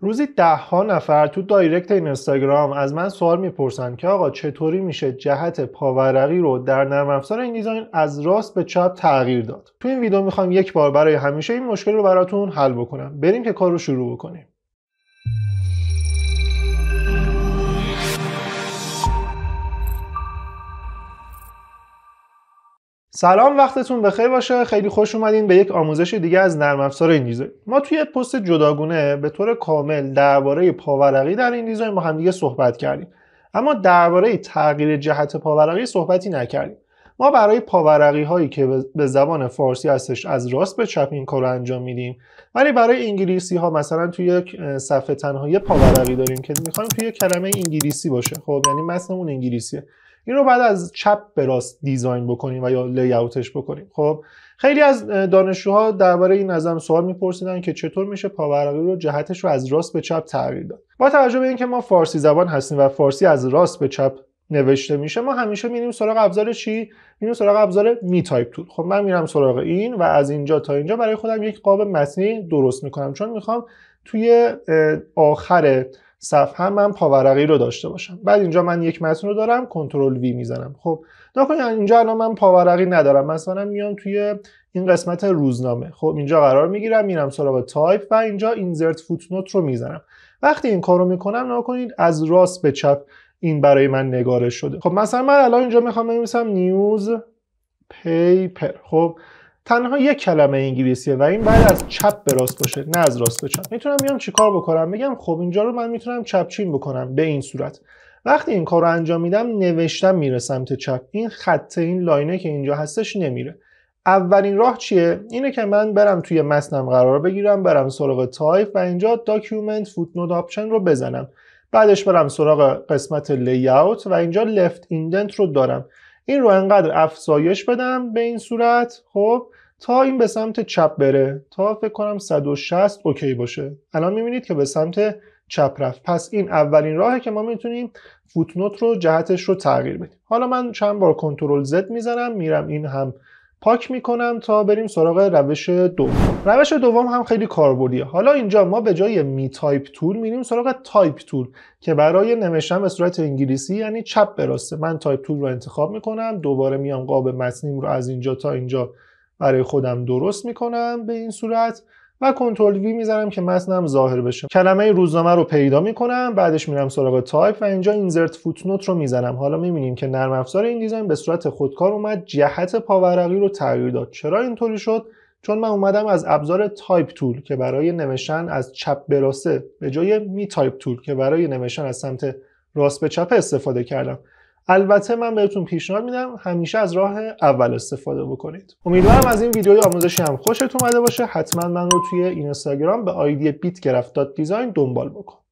روزی ده ها نفر تو دایرکت اینستاگرام از من سوال میپرسن که آقا چطوری میشه جهت پاورقی رو در نرم افزار این دیزاین از راست به چپ تغییر داد تو این ویدیو میخوام یک بار برای همیشه این مشکل رو براتون حل بکنم بریم که کار رو شروع بکنیم سلام وقتتون بخیر باشه خیلی خوش اومدین به یک آموزش دیگه از نرم افزار این ما توی پست جداگونه به طور کامل درباره پاورقی در این دیزاین با همدیگه صحبت کردیم اما درباره تغییر جهت پاورقی صحبتی نکردیم ما برای پاورقی هایی که به زبان فارسی هستش از راست به چپ این کار انجام میدیم ولی برای انگلیسی ها مثلا توی یک صفحه تنهایی پاورقی داریم که میخوایم توی کلمه انگلیسی باشه خب یعنی متنمون اون انگلیسیه این رو بعد از چپ به راست دیزاین بکنیم و یا لی بکنیم خب خیلی از دانشجوها درباره این نظم سوال میپرسیدن که چطور میشه پاورقی رو جهتش رو از راست به چپ تغییر داد با توجه به اینکه ما فارسی زبان هستیم و فارسی از راست به چپ نوشته میشه ما همیشه میریم سراغ ابزار چی میریم سراغ ابزار می تایپ تول خب من میرم سراغ این و از اینجا تا اینجا برای خودم یک قاب متنی درست میکنم چون میخوام توی آخر صفحه من پاورقی رو داشته باشم بعد اینجا من یک متن رو دارم کنترل وی میزنم خب نکنید اینجا الان من پاورقی ندارم مثلا میام توی این قسمت روزنامه خب اینجا قرار میگیرم میرم سراغ تایپ و اینجا اینزرت فوتنوت رو میزنم وقتی این کارو میکنم نکنید از راست به چپ این برای من نگارش شده خب مثلا من الان اینجا میخوام بنویسم نیوز پیپر خب تنها یک کلمه انگلیسیه و این باید از چپ به راست باشه نه از راست به چپ میتونم بیام چیکار بکنم بگم خب اینجا رو من میتونم چپ چین بکنم به این صورت وقتی این کار رو انجام میدم نوشتم میره سمت چپ این خط این لاینه که اینجا هستش نمیره اولین راه چیه اینه که من برم توی متنم قرار بگیرم برم سراغ تایپ و اینجا داکیومنت نود آپشن رو بزنم بعدش برم سراغ قسمت Layout و اینجا لفت ایندنت رو دارم این رو انقدر افزایش بدم به این صورت خب تا این به سمت چپ بره تا فکر کنم 160 اوکی باشه الان میبینید که به سمت چپ رفت پس این اولین راهه که ما میتونیم فوتنوت رو جهتش رو تغییر بدیم حالا من چند بار کنترل زد میزنم میرم این هم پاک میکنم تا بریم سراغ روش دوم روش دوم هم خیلی کاربردیه حالا اینجا ما به جای می تایپ تول میریم سراغ تایپ تول که برای نوشتن به صورت انگلیسی یعنی چپ به راسته من تایپ تول رو انتخاب میکنم دوباره میام قاب متنیم رو از اینجا تا اینجا برای خودم درست میکنم به این صورت و کنترل وی میزنم که متنم ظاهر بشه کلمه روزنامه رو پیدا میکنم بعدش میرم سراغ تایپ و اینجا اینزرت فوتنوت رو میزنم حالا میبینیم که نرم افزار این دیزاین به صورت خودکار اومد جهت پاورقی رو تغییر داد چرا اینطوری شد چون من اومدم از ابزار تایپ تول که برای نوشتن از چپ به راست به جای می تایپ تول که برای نوشتن از سمت راست به چپ استفاده کردم البته من بهتون پیشنهاد میدم همیشه از راه اول استفاده بکنید امیدوارم از این ویدیوی آموزشی هم خوشت اومده باشه حتما من رو توی اینستاگرام به آیدی بیت دنبال بکن